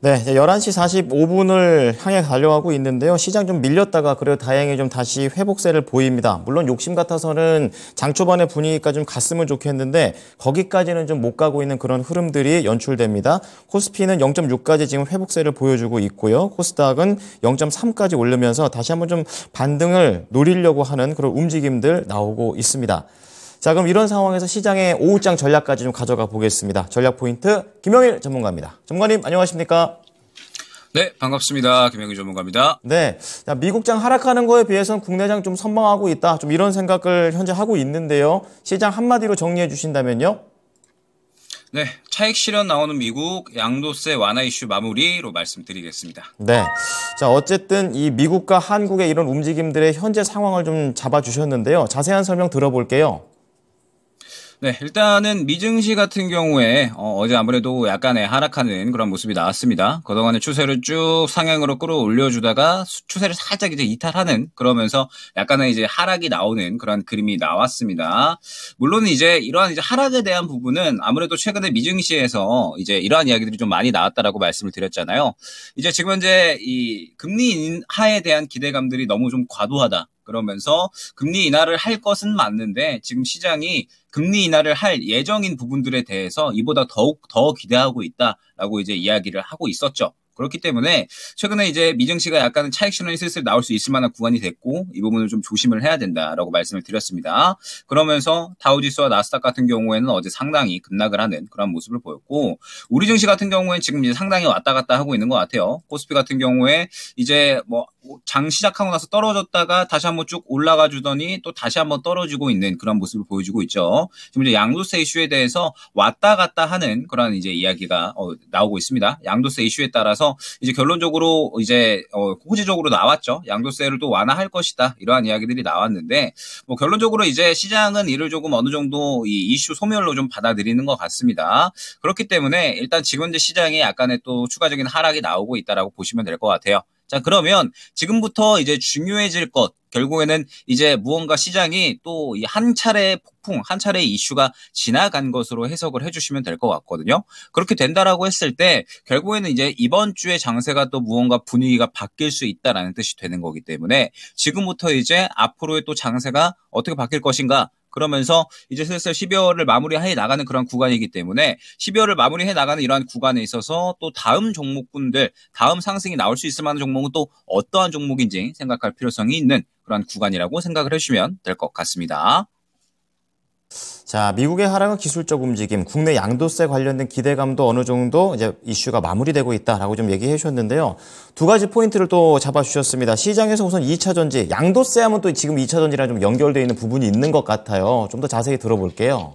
네, 11시 45분을 향해 달려가고 있는데요. 시장 좀 밀렸다가 그래도 다행히 좀 다시 회복세를 보입니다. 물론 욕심 같아서는 장 초반의 분위기까지 좀 갔으면 좋겠는데 거기까지는 좀 못 가고 있는 그런 흐름들이 연출됩니다. 코스피는 0.6까지 지금 회복세를 보여주고 있고요. 코스닥은 0.3까지 올르면서 다시 한번 좀 반등을 노리려고 하는 그런 움직임들 나오고 있습니다. 자, 그럼 이런 상황에서 시장의 오후장 전략까지 좀 가져가 보겠습니다. 전략 포인트 김영일 전문가입니다. 전문가님 안녕하십니까? 네, 반갑습니다. 김영일 전문가입니다. 네, 자, 미국장 하락하는 거에 비해서는 국내장 좀 선방하고 있다. 좀 이런 생각을 현재 하고 있는데요. 시장 한마디로 정리해 주신다면요? 네, 차익 실현 나오는 미국 양도세 완화 이슈 마무리로 말씀드리겠습니다. 네, 자 어쨌든 이 미국과 한국의 이런 움직임들의 현재 상황을 좀 잡아주셨는데요. 자세한 설명 들어볼게요. 네, 일단은 미증시 같은 경우에 어, 제 아무래도 약간의 하락하는 그런 모습이 나왔습니다. 그동안의 추세를 쭉 상향으로 끌어올려주다가 추세를 살짝 이제 이탈하는 그러면서 약간의 이제 하락이 나오는 그런 그림이 나왔습니다. 물론 이제 이러한 이제 하락에 대한 부분은 아무래도 최근에 미증시에서 이제 이러한 이야기들이 좀 많이 나왔다라고 말씀을 드렸잖아요. 이제 지금 현재 이 금리 인하에 대한 기대감들이 너무 좀 과도하다. 그러면서 금리 인하를 할 것은 맞는데 지금 시장이 금리 인하를 할 예정인 부분들에 대해서 이보다 더욱 더 기대하고 있다라고 이제 이야기를 하고 있었죠. 그렇기 때문에 최근에 이제 미정 씨가 약간 은 차익 신호이 슬슬 나올 수 있을 만한 구간이 됐고 이 부분을 좀 조심을 해야 된다라고 말씀을 드렸습니다. 그러면서 다우지수와 나스닥 같은 경우에는 어제 상당히 급락을 하는 그런 모습을 보였고 우리 증시 같은 경우에는 지금 이제 상당히 왔다 갔다 하고 있는 것 같아요. 코스피 같은 경우에 이제 뭐 장 시작하고 나서 떨어졌다가 다시 한번 쭉 올라가 주더니 또 다시 한번 떨어지고 있는 그런 모습을 보여주고 있죠. 지금 이제 양도세 이슈에 대해서 왔다 갔다 하는 그런 이제 이야기가 어, 나오고 있습니다. 양도세 이슈에 따라서 그래서 이제 결론적으로 이제 어, 호지적으로 나왔죠. 양도세를 또 완화할 것이다. 이러한 이야기들이 나왔는데 뭐 결론적으로 이제 시장은 이를 조금 어느 정도 이 이슈 소멸로 좀 받아들이는 것 같습니다. 그렇기 때문에 일단 지금 현재 시장에 약간의 또 추가적인 하락이 나오고 있다라고 보시면 될 것 같아요. 자, 그러면 지금부터 이제 중요해질 것, 결국에는 이제 무언가 시장이 또 한 차례 폭풍, 한 차례 이슈가 지나간 것으로 해석을 해주시면 될 것 같거든요. 그렇게 된다라고 했을 때 결국에는 이제 이번 주에 장세가 또 무언가 분위기가 바뀔 수 있다라는 뜻이 되는 거기 때문에 지금부터 이제 앞으로의 또 장세가 어떻게 바뀔 것인가 그러면서 이제 슬슬 12월을 마무리해 나가는 그런 구간이기 때문에 12월을 마무리해 나가는 이러한 구간에 있어서 또 다음 종목분들 다음 상승이 나올 수 있을 만한 종목은 또 어떠한 종목인지 생각할 필요성이 있는 그런 구간이라고 생각을 해주시면 될 것 같습니다. 자, 미국의 하락은 기술적 움직임, 국내 양도세 관련된 기대감도 어느 정도 이제 이슈가 마무리되고 있다라고 좀 얘기해 주셨는데요. 두 가지 포인트를 또 잡아 주셨습니다. 시장에서 우선 2차 전지, 양도세 하면 또 지금 2차 전지랑 좀 연결되어 있는 부분이 있는 것 같아요. 좀 더 자세히 들어볼게요.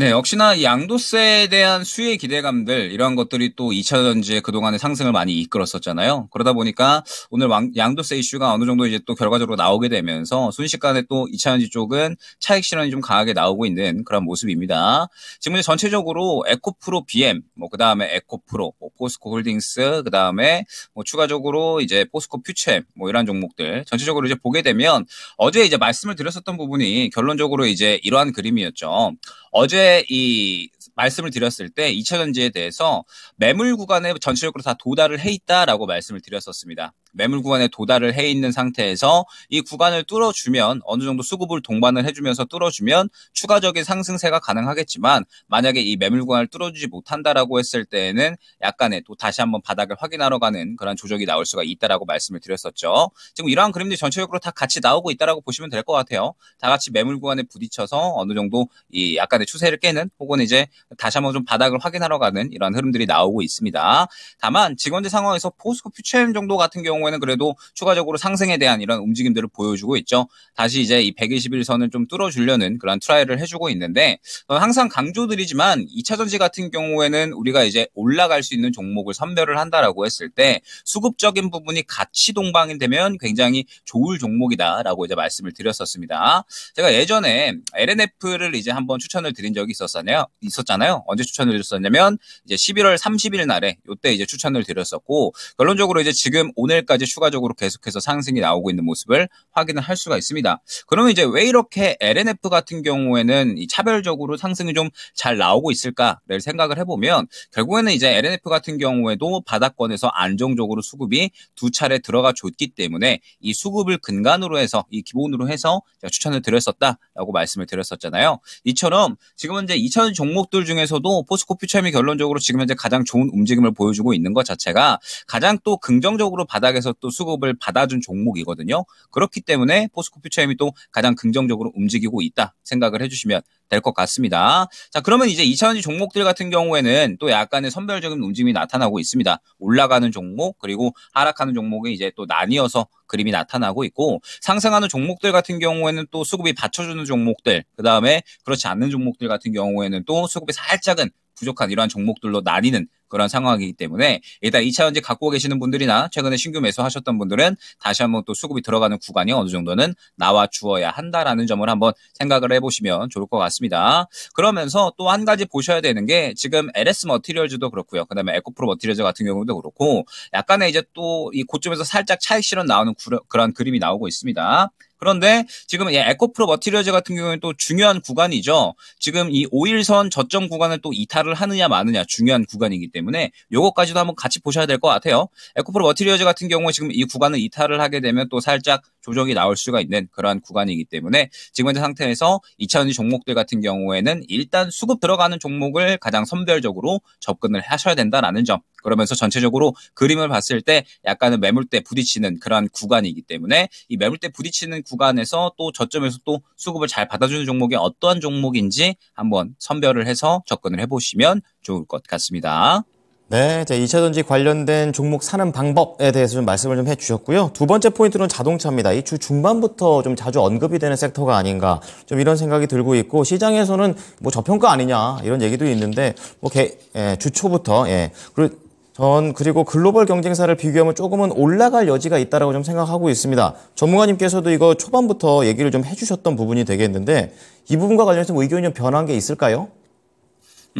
네, 역시나 양도세에 대한 수혜 기대감들 이러한 것들이 또 2차 전지의 그동안의 상승을 많이 이끌었었잖아요. 그러다 보니까 오늘 양도세 이슈가 어느 정도 이제 또 결과적으로 나오게 되면서 순식간에 또 2차 전지 쪽은 차익 실현이 좀 강하게 나오고 있는 그런 모습입니다. 지금 이제 전체적으로 에코프로 BM, 뭐 그다음에 에코프로, 뭐 포스코 홀딩스, 그다음에 뭐 추가적으로 이제 포스코 퓨처 뭐 이런 종목들 전체적으로 이제 보게 되면 어제 이제 말씀을 드렸었던 부분이 결론적으로 이제 이러한 그림이었죠. 어제 이 말씀을 드렸을 때 2차전지에 대해서 매물 구간에 전체적으로 다 도달을 해 있다라고 말씀을 드렸었습니다. 매물 구간에 도달을 해 있는 상태에서 이 구간을 뚫어주면 어느 정도 수급을 동반을 해주면서 뚫어주면 추가적인 상승세가 가능하겠지만 만약에 이 매물 구간을 뚫어주지 못한다라고 했을 때에는 약간의 또 다시 한번 바닥을 확인하러 가는 그런 조정이 나올 수가 있다라고 말씀을 드렸었죠. 지금 이러한 그림들이 전체적으로 다 같이 나오고 있다라고 보시면 될 것 같아요. 다 같이 매물 구간에 부딪혀서 어느 정도 이 약간의 추세를 깨는 혹은 이제 다시 한번 좀 바닥을 확인하러 가는 이런 흐름들이 나오고 있습니다. 다만 직원현 상황에서 포스코 퓨처엠 정도 같은 경우 경우에는 그래도 추가적으로 상승에 대한 이런 움직임들을 보여주고 있죠. 다시 이제 이 121선을 좀 뚫어주려는 그런 트라이를 해주고 있는데 어, 항상 강조드리지만 2차전지 같은 경우에는 우리가 이제 올라갈 수 있는 종목을 선별을 한다라고 했을 때 수급적인 부분이 같이 동방이 되면 굉장히 좋을 종목이다라고 이제 말씀을 드렸었습니다. 제가 예전에 LNF를 이제 한번 추천을 드린 적이 있었잖아요. 있었잖아요. 언제 추천을 드렸었냐면 이제 11월 30일 날에 이때 이제 추천을 드렸었고 결론적으로 이제 지금 오늘 오늘까지 추가적으로 계속해서 상승이 나오고 있는 모습을 확인을 할 수가 있습니다. 그러면 이제 왜 이렇게 LNF 같은 경우에는 차별적으로 상승이 좀 잘 나오고 있을까를 생각을 해보면 결국에는 이제 LNF 같은 경우에도 바닥권에서 안정적으로 수급이 두 차례 들어가 줬기 때문에 이 수급을 근간으로 해서 이 기본으로 해서 제가 추천을 드렸었다라고 말씀을 드렸었잖아요. 이처럼 지금 현재 2 0 종목들 중에서도 포스코 퓨처미 결론적으로 지금 현재 가장 좋은 움직임을 보여주고 있는 것 자체가 가장 또 긍정적으로 바닥에 시장에서 또 수급을 받아준 종목이거든요. 그렇기 때문에 포스코 퓨처엠이 또 가장 긍정적으로 움직이고 있다 생각을 해주시면 될 것 같습니다. 자, 그러면 이제 2차원지 종목들 같은 경우에는 또 약간의 선별적인 움직임이 나타나고 있습니다. 올라가는 종목 그리고 하락하는 종목이 이제 또 나뉘어서 그림이 나타나고 있고 상승하는 종목들 같은 경우에는 또 수급이 받쳐주는 종목들 그 다음에 그렇지 않는 종목들 같은 경우에는 또 수급이 살짝은 부족한 이러한 종목들로 나뉘는 그런 상황이기 때문에 일단 2차전지 갖고 계시는 분들이나 최근에 신규 매수하셨던 분들은 다시 한번 또 수급이 들어가는 구간이 어느 정도는 나와 주어야 한다라는 점을 한번 생각을 해보시면 좋을 것 같습니다. 그러면서 또 한 가지 보셔야 되는 게 지금 LS 머티리얼즈도 그렇고요. 그다음에 에코프로 머티리얼즈 같은 경우도 그렇고 약간의 이제 또 이 고점에서 살짝 차익 실현 나오는 구려, 그런 그림이 나오고 있습니다. 그런데 지금 예, 에코프로 머티리얼즈 같은 경우는 또 중요한 구간이죠. 지금 이 5일선 저점 구간을 또 이탈을 하느냐 마느냐 중요한 구간이기 때문에 때문에 요것까지도 한번 같이 보셔야 될 것 같아요. 에코프로 머티리어즈 같은 경우 에 지금 이 구간을 이탈을 하게 되면 또 살짝 조정이 나올 수가 있는 그러한 구간이기 때문에 지금 현재 상태에서 2차원지 종목들 같은 경우에는 일단 수급 들어가는 종목을 가장 선별적으로 접근을 하셔야 된다라는 점 그러면서 전체적으로 그림을 봤을 때 약간은 매물대 부딪히는 그러한 구간이기 때문에 이 매물대 부딪히는 구간에서 또 저점에서 또 수급을 잘 받아주는 종목이 어떠한 종목인지 한번 선별을 해서 접근을 해보시면 좋을 것 같습니다. 네, 자, 2차 전지 관련된 종목 사는 방법에 대해서 좀 말씀을 좀 해주셨고요. 두 번째 포인트는 자동차입니다. 이 주 중반부터 좀 자주 언급이 되는 섹터가 아닌가 좀 이런 생각이 들고 있고 시장에서는 뭐 저평가 아니냐 이런 얘기도 있는데 뭐 개, 예, 주 초부터 예, 그리고 전 그리고 글로벌 경쟁사를 비교하면 조금은 올라갈 여지가 있다라고 좀 생각하고 있습니다. 전문가님께서도 이거 초반부터 얘기를 좀 해주셨던 부분이 되겠는데 이 부분과 관련해서 뭐 의견이 좀 변한 게 있을까요?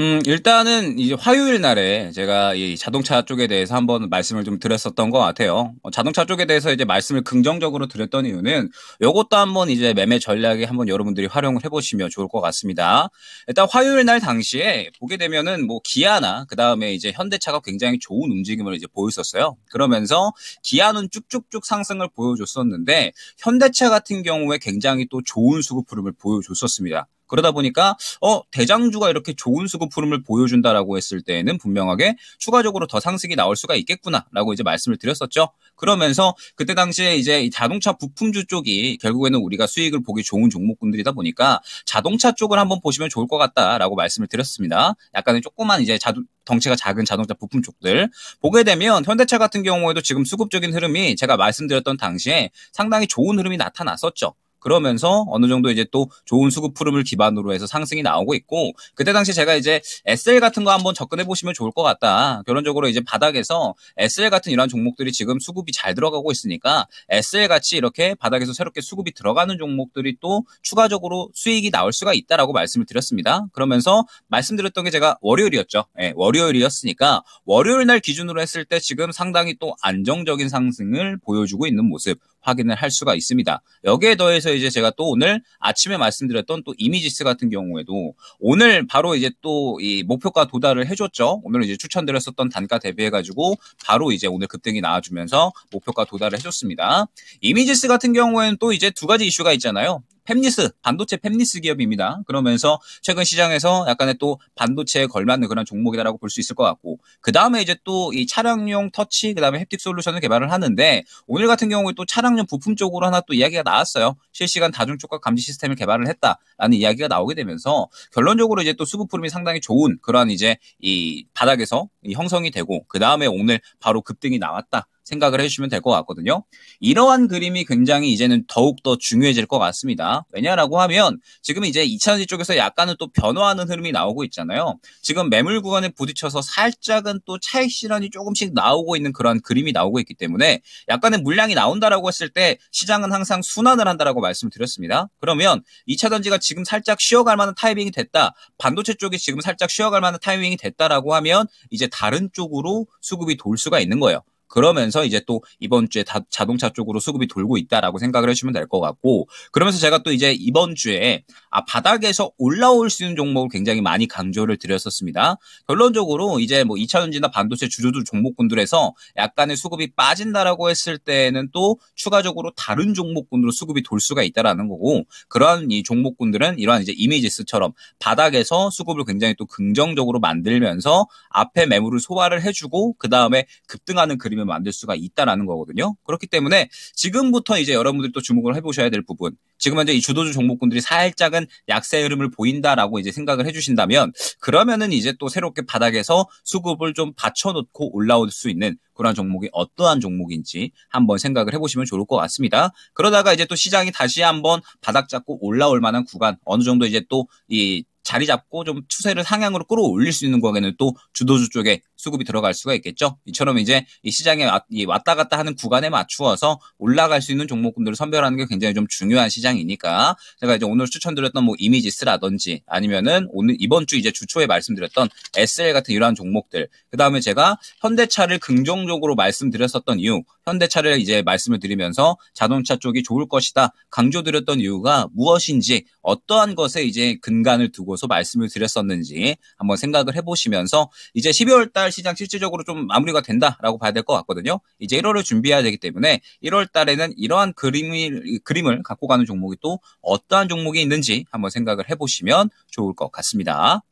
음, 일단은 이제 화요일 날에 제가 이 자동차 쪽에 대해서 한번 말씀을 좀 드렸었던 것 같아요. 어, 자동차 쪽에 대해서 이제 말씀을 긍정적으로 드렸던 이유는 이것도 한번 이제 매매 전략에 한번 여러분들이 활용을 해보시면 좋을 것 같습니다. 일단 화요일 날 당시에 보게 되면은 뭐 기아나 그 다음에 이제 현대차가 굉장히 좋은 움직임을 이제 보였었어요. 그러면서 기아는 쭉쭉쭉 상승을 보여줬었는데 현대차 같은 경우에 굉장히 또 좋은 수급 흐름을 보여줬었습니다. 그러다 보니까 어 대장주가 이렇게 좋은 수급 흐름을 보여준다라고 했을 때에는 분명하게 추가적으로 더 상승이 나올 수가 있겠구나라고 이제 말씀을 드렸었죠. 그러면서 그때 당시에 이제 자동차 부품주 쪽이 결국에는 우리가 수익을 보기 좋은 종목군들이다 보니까 자동차 쪽을 한번 보시면 좋을 것 같다라고 말씀을 드렸습니다. 약간의 조그만 이제 자동 덩치가 작은 자동차 부품 쪽들 보게 되면 현대차 같은 경우에도 지금 수급적인 흐름이 제가 말씀드렸던 당시에 상당히 좋은 흐름이 나타났었죠. 그러면서 어느 정도 이제 또 좋은 수급 흐름을 기반으로 해서 상승이 나오고 있고 그때 당시 제가 이제 SL 같은 거 한번 접근해 보시면 좋을 것 같다. 결론적으로 이제 바닥에서 SL 같은 이런 종목들이 지금 수급이 잘 들어가고 있으니까 SL 같이 이렇게 바닥에서 새롭게 수급이 들어가는 종목들이 또 추가적으로 수익이 나올 수가 있다라고 말씀을 드렸습니다. 그러면서 말씀드렸던 게 제가 월요일이었죠. 예, 월요일이었으니까 월요일 날 기준으로 했을 때 지금 상당히 또 안정적인 상승을 보여주고 있는 모습. 확인을 할 수가 있습니다. 여기에 더해서 이제 제가 또 오늘 아침에 말씀드렸던 또 이미지스 같은 경우에도 오늘 바로 이제 또 이 목표가 도달을 해줬죠. 오늘 이제 추천드렸었던 단가 대비해가지고 바로 이제 오늘 급등이 나와주면서 목표가 도달을 해줬습니다. 이미지스 같은 경우에는 또 이제 두 가지 이슈가 있잖아요. 펩니스 반도체 펩니스 기업입니다. 그러면서 최근 시장에서 약간의 또 반도체에 걸맞는 그런 종목이다라고 볼 수 있을 것 같고 그 다음에 이제 또 이 차량용 터치 그 다음에 햅틱 솔루션을 개발을 하는데 오늘 같은 경우에 또 차량용 부품 쪽으로 하나 또 이야기가 나왔어요. 실시간 다중 조각 감지 시스템을 개발을 했다라는 이야기가 나오게 되면서 결론적으로 이제 또 수급 흐름이 상당히 좋은 그러한 이제 이 바닥에서 형성이 되고 그 다음에 오늘 바로 급등이 나왔다. 생각을 해주시면 될 것 같거든요. 이러한 그림이 굉장히 이제는 더욱더 중요해질 것 같습니다. 왜냐라고 하면 지금 이제 2차전지 쪽에서 약간은 또 변화하는 흐름이 나오고 있잖아요. 지금 매물 구간에 부딪혀서 살짝은 또 차익 실현이 조금씩 나오고 있는 그런 그림이 나오고 있기 때문에 약간의 물량이 나온다라고 했을 때 시장은 항상 순환을 한다라고 말씀드렸습니다. 그러면 2차전지가 지금 살짝 쉬어갈 만한 타이밍이 됐다. 반도체 쪽이 지금 살짝 쉬어갈 만한 타이밍이 됐다라고 하면 이제 다른 쪽으로 수급이 돌 수가 있는 거예요. 그러면서 이제 또 이번 주에 다, 자동차 쪽으로 수급이 돌고 있다라고 생각을 해주시면 될 것 같고 그러면서 제가 또 이제 이번 주에 아, 바닥에서 올라올 수 있는 종목을 굉장히 많이 강조를 드렸었습니다. 결론적으로 이제 뭐 2차전지나 반도체 주주들 종목군들에서 약간의 수급이 빠진다라고 했을 때는 또 추가적으로 다른 종목군으로 수급이 돌 수가 있다라는 거고 그러한 이 종목군들은 이러한 이제 이미지스처럼 바닥에서 수급을 굉장히 또 긍정적으로 만들면서 앞에 매물을 소화를 해주고 그 다음에 급등하는 그림 느낌을 만들 수가 있다라는 거거든요. 그렇기 때문에 지금부터 이제 여러분들이 또 주목을 해보셔야 될 부분. 지금 현재 이 주도주 종목군들이 살짝은 약세 흐름을 보인다라고 이제 생각을 해주신다면 그러면은 이제 또 새롭게 바닥에서 수급을 좀 받쳐놓고 올라올 수 있는 그러한 종목이 어떠한 종목인지 한번 생각을 해보시면 좋을 것 같습니다. 그러다가 이제 또 시장이 다시 한번 바닥 잡고 올라올 만한 구간 어느 정도 이제 또이 자리 잡고 좀 추세를 상향으로 끌어올릴 수 있는 거에는 또 주도주 쪽에 수급이 들어갈 수가 있겠죠. 이처럼 이제 이 시장에 왔다 갔다 하는 구간에 맞추어서 올라갈 수 있는 종목군들을 선별하는 게 굉장히 좀 중요한 시장이니까 제가 이제 오늘 추천드렸던 뭐 이미지스라든지 아니면은 오늘 이번 주 이제 주초에 말씀드렸던 SL 같은 이러한 종목들 그 다음에 제가 현대차를 긍정적으로 말씀드렸었던 이유 현대차를 이제 말씀을 드리면서 자동차 쪽이 좋을 것이다 강조드렸던 이유가 무엇인지 어떠한 것에 이제 근간을 두고 대해 말씀을 드렸었는지 한번 생각을 해보시면서 이제 12월 달 시장 실질적으로 좀 마무리가 된다라고 봐야 될 것 같거든요. 이제 1월을 준비해야 되기 때문에 1월 달에는 이러한 그림이, 그림을 갖고 가는 종목이 또 어떠한 종목이 있는지 한번 생각을 해보시면 좋을 것 같습니다.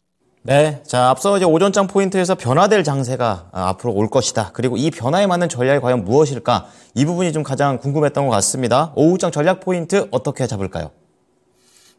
네. 자, 앞서 이제 오전장 포인트에서 변화될 장세가 아, 앞으로 올 것이다. 그리고 이 변화에 맞는 전략이 과연 무엇일까? 이 부분이 좀 가장 궁금했던 것 같습니다. 오후장 전략 포인트 어떻게 잡을까요?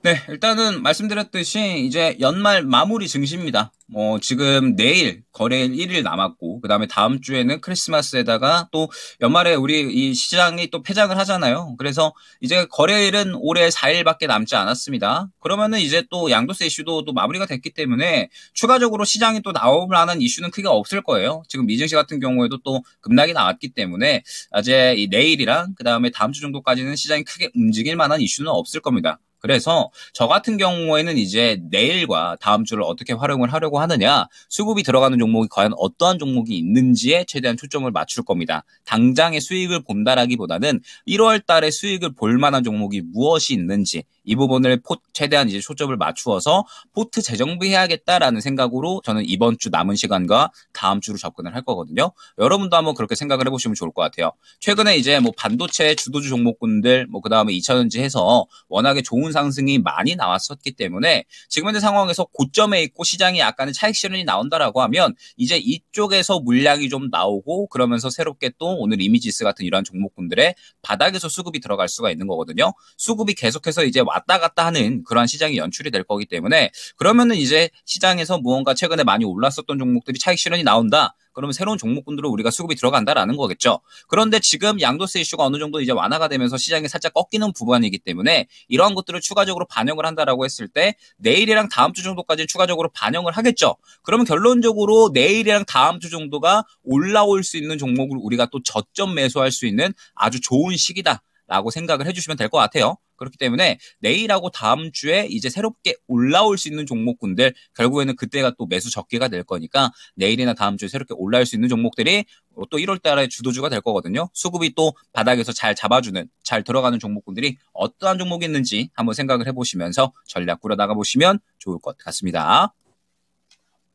네, 일단은 말씀드렸듯이 이제 연말 마무리 증시입니다. 뭐 지금 내일 거래일 1일 남았고 그다음에 다음 주에는 크리스마스에다가 또 연말에 우리 이 시장이 또 폐장을 하잖아요. 그래서 이제 거래일은 올해 4일밖에 남지 않았습니다. 그러면은 이제 또 양도세 이슈도 또 마무리가 됐기 때문에 추가적으로 시장이 또 나올 만한 이슈는 크게 없을 거예요. 지금 미증시 같은 경우에도 또 급락이 나왔기 때문에 이제 이 내일이랑 그다음에 다음 주 정도까지는 시장이 크게 움직일 만한 이슈는 없을 겁니다. 그래서 저 같은 경우에는 이제 내일과 다음 주를 어떻게 활용을 하려고 하느냐, 수급이 들어가는 종목이 과연 어떠한 종목이 있는지에 최대한 초점을 맞출 겁니다. 당장의 수익을 본다라기보다는 1월 달에 수익을 볼 만한 종목이 무엇이 있는지 이 부분을 포, 최대한 이제 초점을 맞추어서 포트 재정비해야겠다라는 생각으로 저는 이번 주 남은 시간과 다음 주로 접근을 할 거거든요. 여러분도 한번 그렇게 생각을 해보시면 좋을 것 같아요. 최근에 이제 뭐 반도체 주도주 종목군들 뭐그 다음에 2차전지 해서 워낙에 좋은 상승이 많이 나왔었기 때문에 지금 현재 상황에서 고점에 있고 시장이 약간의 차익 실현이 나온다라고 하면 이제 이쪽에서 물량이 좀 나오고 그러면서 새롭게 또 오늘 이미지스 같은 이러한 종목군들의 바닥에서 수급이 들어갈 수가 있는 거거든요. 수급이 계속해서 이제 왔다 갔다 하는 그러한 시장이 연출이 될 거기 때문에 그러면은 이제 시장에서 무언가 최근에 많이 올랐었던 종목들이 차익 실현이 나온다. 그러면 새로운 종목군들로 우리가 수급이 들어간다라는 거겠죠. 그런데 지금 양도세 이슈가 어느 정도 이제 완화가 되면서 시장이 살짝 꺾이는 부분이기 때문에 이러한 것들을 추가적으로 반영을 한다라고 했을 때 내일이랑 다음 주 정도까지 추가적으로 반영을 하겠죠. 그러면 결론적으로 내일이랑 다음 주 정도가 올라올 수 있는 종목을 우리가 또 저점 매수할 수 있는 아주 좋은 시기다. 라고 생각을 해주시면 될 것 같아요. 그렇기 때문에 내일하고 다음 주에 이제 새롭게 올라올 수 있는 종목군들 결국에는 그때가 또 매수 적기가 될 거니까 내일이나 다음 주에 새롭게 올라올 수 있는 종목들이 또 1월 달에 주도주가 될 거거든요. 수급이 또 바닥에서 잘 잡아주는, 잘 들어가는 종목군들이 어떠한 종목이 있는지 한번 생각을 해보시면서 전략 꾸려나가 보시면 좋을 것 같습니다.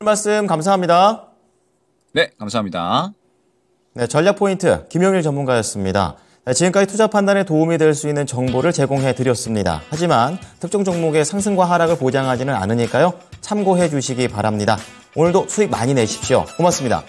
말씀 감사합니다. 네, 감사합니다. 네, 전략 포인트 김영일 전문가였습니다. 네, 지금까지 투자 판단에 도움이 될 수 있는 정보를 제공해 드렸습니다. 하지만 특정 종목의 상승과 하락을 보장하지는 않으니까요. 참고해 주시기 바랍니다. 오늘도 수익 많이 내십시오. 고맙습니다.